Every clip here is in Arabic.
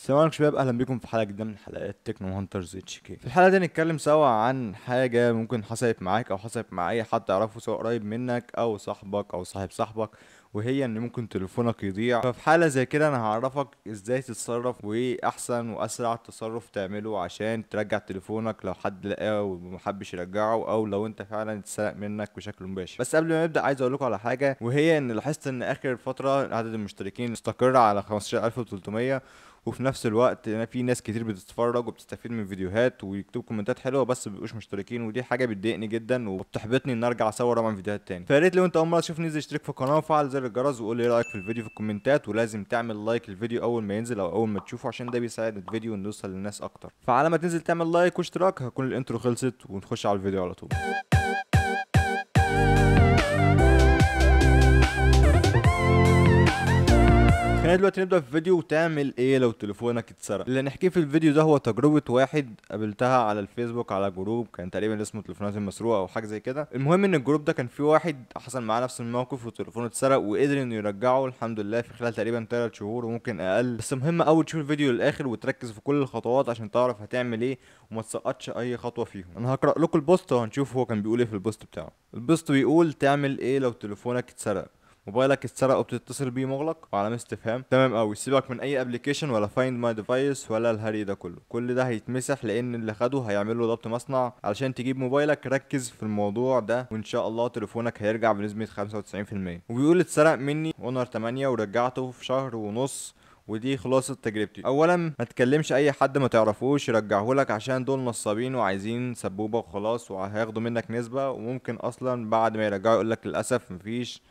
السلام عليكم شباب اهلا بيكم في حلقه جديده من حلقات تكنو هانترز اتش كي في الحلقه دي هنتكلم سوا عن حاجه ممكن حصلت معاك او حصلت مع اي حد تعرفه سواء قريب منك او صاحبك او صاحب صاحبك وهي ان ممكن تليفونك يضيع ففي حاله زي كده انا هعرفك ازاي تتصرف وايه احسن واسرع تصرف تعمله عشان ترجع تليفونك لو حد لقاه ومحبش يرجعه او لو انت فعلا اتسرق منك بشكل مباشر بس قبل ما نبدا عايز اقول لكم على حاجه وهي ان لاحظت ان اخر فتره عدد المشتركين استقر على 15300 وفي نفس الوقت انا يعني في ناس كتير بتتفرج وبتستفيد من فيديوهات ويكتبوا كومنتات حلوه بس مبيبقوش مشتركين ودي حاجه بتضايقني جدا وبتحبطني ان ارجع اصور اعمل فيديوهات تاني فيا ريت لو انت اول مره تشوفني انزل اشترك في القناه وفعل زر الجرس وقول لي إيه رايك في الفيديو في الكومنتات ولازم تعمل لايك للفيديو اول ما ينزل او اول ما تشوفه عشان ده بيساعد الفيديو انه يوصل للناس اكتر فعلى ما تنزل تعمل لايك واشتراك هكون الانترو خلصت ونخش على الفيديو على طول خلينا دلوقتي نبدا في فيديو تعمل ايه لو تليفونك اتسرق اللي هنحكيه في الفيديو ده هو تجربه واحد قابلتها على الفيسبوك على جروب كان تقريبا اسمه تليفونات المسروقه او حاجه زي كده المهم ان الجروب ده كان فيه واحد حصل معاه نفس الموقف وتليفونه اتسرق وقدر انه يرجعه الحمد لله في خلال تقريبا 3 شهور وممكن اقل بس مهم قوي تشوف الفيديو للاخر وتركز في كل الخطوات عشان تعرف هتعمل ايه وما تسقطش اي خطوه فيهم انا هقرا لكم البوست وهنشوف هو كان بيقول ايه في البوست بتاعه البوست بيقول تعمل ايه لو تليفونك اتسرق موبايلك اتسرق وبتتصل بيه مغلق وعلامه استفهام تمام قوي سيبك من اي ابلكيشن ولا فايند ماي ديفايس ولا الهري ده كله كل ده هيتمسح لان اللي خده هيعمل له ضبط مصنع علشان تجيب موبايلك ركز في الموضوع ده وان شاء الله تليفونك هيرجع بنسبه 95% وبيقول اتسرق مني اونر 8 ورجعته في شهر ونص ودي خلاصة تجربتي اولا ما تكلمش اي حد ما تعرفوش يرجعه لك عشان دول نصابين وعايزين سبوبة وخلاص وهياخدوا منك نسبة وممكن اصلا بعد ما يرجعوا يقولك للاسف مفيش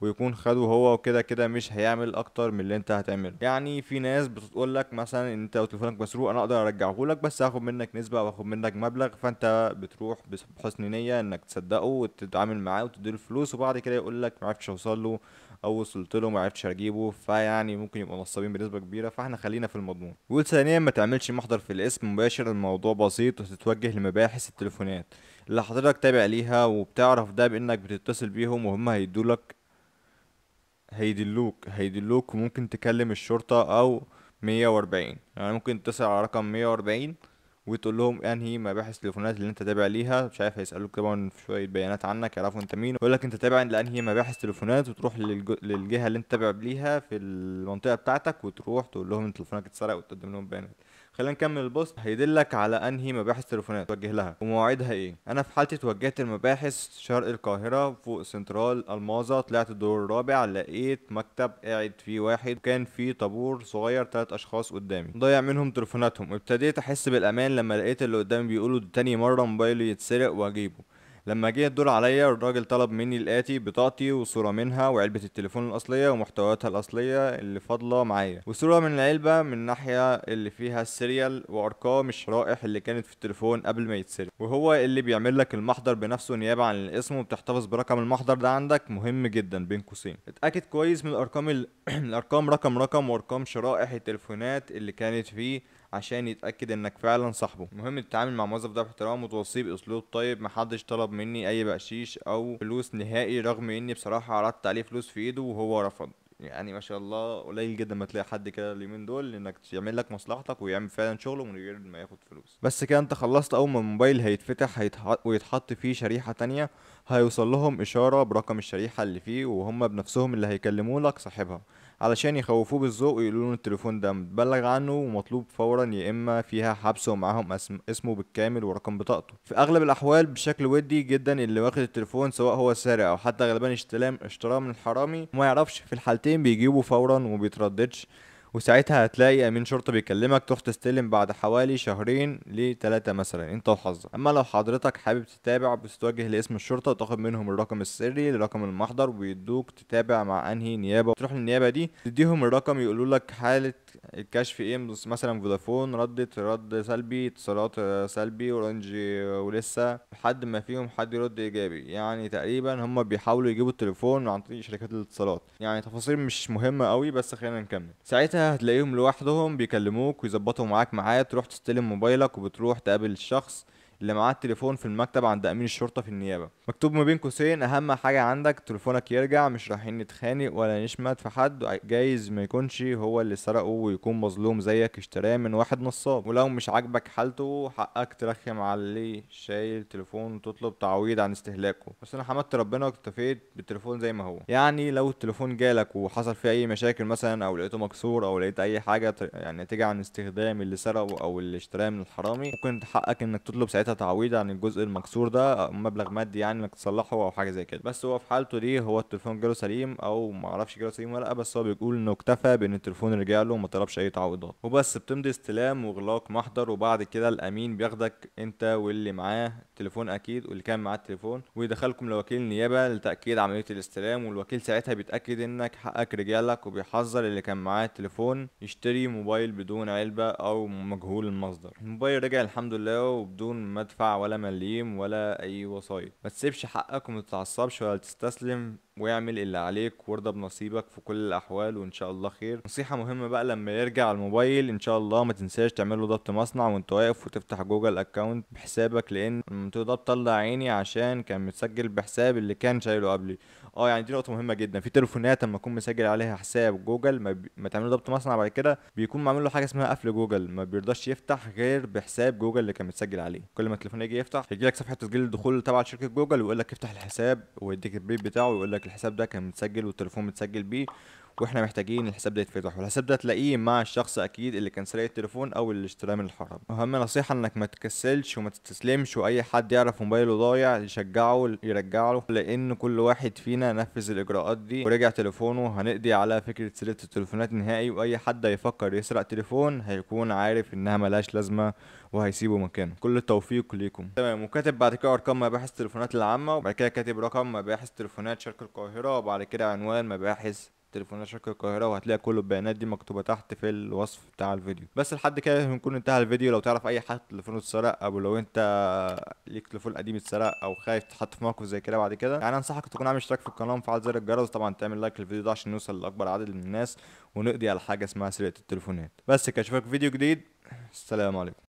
ويكون خده هو وكده كده مش هيعمل اكتر من اللي انت هتعمله يعني في ناس بتقول لك مثلا ان انت لو تليفونك مسروق انا اقدر ارجعه لك بس هاخد منك نسبه او هاخد منك مبلغ فانت بتروح بحسن نيه انك تصدقه وتتعامل معاه وتديله الفلوس وبعد كده يقول لك ما عرفتش اوصل له او وصلت له ما عرفتش اجيبه فيعني ممكن يبقوا نصابين بنسبه كبيره فاحنا خلينا في المضمون وثانيا ثانيا ما تعملش محضر في الاسم مباشر الموضوع بسيط وتتوجه لمباحث التليفونات اللي حضرتك تابع ليها وبتعرف ده بانك بتتصل بيهم وهم هيدولك هيدلوك هيدلوك ممكن تكلم الشرطة أو مية وأربعين يعني ممكن تتصل على رقم مية وأربعين وتقول لهم انهي مباحث التليفونات اللي انت تابع ليها مش عارف هيسالوك طبعا في شويه بيانات عنك يعرفوا انت مين يقول لك انت تابع لانهي مباحث تليفونات وتروح للجهه اللي انت تابع ليها في المنطقه بتاعتك وتروح تقول لهم ان تليفونك اتسرق وتقدم لهم بيانات خلينا نكمل البوست هيدلك على انهي مباحث تليفونات توجه لها ومواعيدها ايه انا في حالتي توجهت المباحث شرق القاهره فوق سنترال الماظه طلعت الدور الرابع لقيت مكتب قاعد فيه واحد وكان فيه طابور صغير ثلاث اشخاص قدامي ضيع منهم تليفوناتهم ابتديت احس بالامان لما لقيت اللي قدامي بيقولوا تاني مره موبايلي يتسرق واجيبه لما جه الدور عليا الراجل طلب مني الاتي بطاقتي وصوره منها وعلبه التليفون الاصليه ومحتوياتها الاصليه اللي فاضله معايا وصوره من العلبه من الناحيه اللي فيها السيريال وارقام الشرائح اللي كانت في التليفون قبل ما يتسرق وهو اللي بيعمل لك المحضر بنفسه نيابه عن الاسم وبتحتفظ برقم المحضر ده عندك مهم جدا بين قوسين اتاكد كويس من الارقام ال... الارقام رقم رقم وارقام شرائح التليفونات اللي كانت فيه عشان يتاكد انك فعلا صاحبه المهم تتعامل مع الموظف ده باحترام وتوصيه باسلوب طيب محدش طلب مني اي بقشيش او فلوس نهائي رغم اني بصراحه عرضت عليه فلوس في ايده وهو رفض يعني ما شاء الله قليل جدا ما تلاقي حد كده اليومين دول انك يعمل لك مصلحتك ويعمل فعلا شغله من غير ما ياخد فلوس بس كده انت خلصت اول ما الموبايل هيتفتح هيتحط ويتحط فيه شريحه تانية هيوصل لهم إشارة برقم الشريحة اللي فيه وهم بنفسهم اللي هيكلموا لك صاحبها علشان يخوفوه بالذوق ويقولوا له التليفون ده متبلغ عنه ومطلوب فورا يا إما فيها حبس ومعاهم اسمه بالكامل ورقم بطاقته في أغلب الأحوال بشكل ودي جدا اللي واخد التليفون سواء هو السارق أو حتى غالبا اشتراه من الحرامي وما يعرفش في الحالتين بيجيبه فورا ومبيترددش وساعتها هتلاقي امين شرطه بيكلمك تروح تستلم بعد حوالي شهرين لثلاثه مثلا انت وحظك اما لو حضرتك حابب تتابع بتتوجه لاسم الشرطه وتاخد منهم الرقم السري لرقم المحضر ويدوك تتابع مع انهي نيابه تروح للنيابه دي تديهم الرقم يقولوا لك حاله الكشف ايه مثلا فودافون ردت رد سلبي اتصالات آه، سلبي اورنج آه، ولسه لحد ما فيهم حد يرد ايجابي يعني تقريبا هم بيحاولوا يجيبوا التليفون عن طريق شركات الاتصالات يعني تفاصيل مش مهمه قوي بس خلينا نكمل ساعتها ساعتها هتلاقيهم لوحدهم بيكلموك ويظبطوا معاك ميعاد تروح تستلم موبايلك وبتروح تقابل الشخص اللي معاه التليفون في المكتب عند امين الشرطه في النيابه مكتوب ما بين قوسين اهم حاجه عندك تليفونك يرجع مش رايحين نتخانق ولا نشمت في حد جايز ما يكونش هو اللي سرقه ويكون مظلوم زيك اشتراه من واحد نصاب ولو مش عاجبك حالته حقك ترخم على اللي شايل تليفون وتطلب تعويض عن استهلاكه بس انا حمدت ربنا واكتفيت بالتليفون زي ما هو يعني لو التليفون جالك وحصل فيه اي مشاكل مثلا او لقيته مكسور او لقيت اي حاجه يعني نتيجه عن استخدام اللي سرقه او اللي اشتراه من الحرامي ممكن حقك انك تطلب ساعتها ساعتها تعويض عن الجزء المكسور ده مبلغ مادي يعني انك تصلحه او حاجه زي كده بس هو في حالته دي هو التليفون جاله سليم او ما اعرفش جاله سليم ولا لا بس هو بيقول انه اكتفى بان التليفون رجع له وما طلبش اي تعويضات وبس بتمضي استلام واغلاق محضر وبعد كده الامين بياخدك انت واللي معاه التليفون اكيد واللي كان معاه التليفون ويدخلكم لوكيل النيابه لتاكيد عمليه الاستلام والوكيل ساعتها بيتاكد انك حقك رجع لك وبيحذر اللي كان معاه التليفون يشتري موبايل بدون علبه او مجهول المصدر الموبايل رجع الحمد لله وبدون مدفع ولا مليم ولا اي وصاية ما تسيبش حقك وما تتعصبش ولا تستسلم واعمل اللي عليك وارضى بنصيبك في كل الاحوال وان شاء الله خير نصيحه مهمه بقى لما يرجع الموبايل ان شاء الله ما تنساش تعمل له ضبط مصنع وانت واقف وتفتح جوجل اكونت بحسابك لان المنطق ده طلع عيني عشان كان متسجل بحساب اللي كان شايله قبلي اه يعني دي نقطه مهمه جدا في تليفونات اما اكون مسجل عليها حساب جوجل ما, بي... ما تعمل ضبط مصنع بعد كده بيكون معمل له حاجه اسمها قفل جوجل ما بيرضاش يفتح غير بحساب جوجل اللي كان متسجل عليه كل ما التليفون يجي يفتح يجي لك صفحه تسجيل الدخول تبع شركه جوجل ويقول لك افتح الحساب ويديك البيب بتاعه ويقول لك الحساب ده كان متسجل والتليفون متسجل بيه واحنا محتاجين الحساب ده يتفتح والحساب ده تلاقيه مع الشخص اكيد اللي كان سرق التليفون او اللي اشتراه من الحرام اهم نصيحه انك ما تكسلش وما تستسلمش واي حد يعرف موبايله ضايع يشجعه يرجع له لان كل واحد فينا نفذ الاجراءات دي ورجع تليفونه هنقضي على فكره سرقه التليفونات نهائي واي حد هيفكر يسرق تليفون هيكون عارف انها ملهاش لازمه وهيسيبه مكانه كل التوفيق ليكم تمام وكاتب بعد كده ارقام مباحث التليفونات العامه وبعد كده كاتب رقم مباحث تليفونات شركه القاهره وبعد كده عنوان مباحث تليفون شركه القاهره وهتلاقي كل البيانات دي مكتوبه تحت في الوصف بتاع الفيديو بس لحد كده هنكون انتهى الفيديو لو تعرف اي حد تليفونه اتسرق او لو انت ليك تليفون قديم اتسرق او خايف تتحط في موقف زي كده بعد كده يعني انصحك تكون عامل اشتراك في القناه ومفعل زر الجرس طبعا تعمل لايك للفيديو ده عشان نوصل لاكبر عدد من الناس ونقضي على حاجه اسمها سرقه التليفونات بس كده اشوفك في فيديو جديد السلام عليكم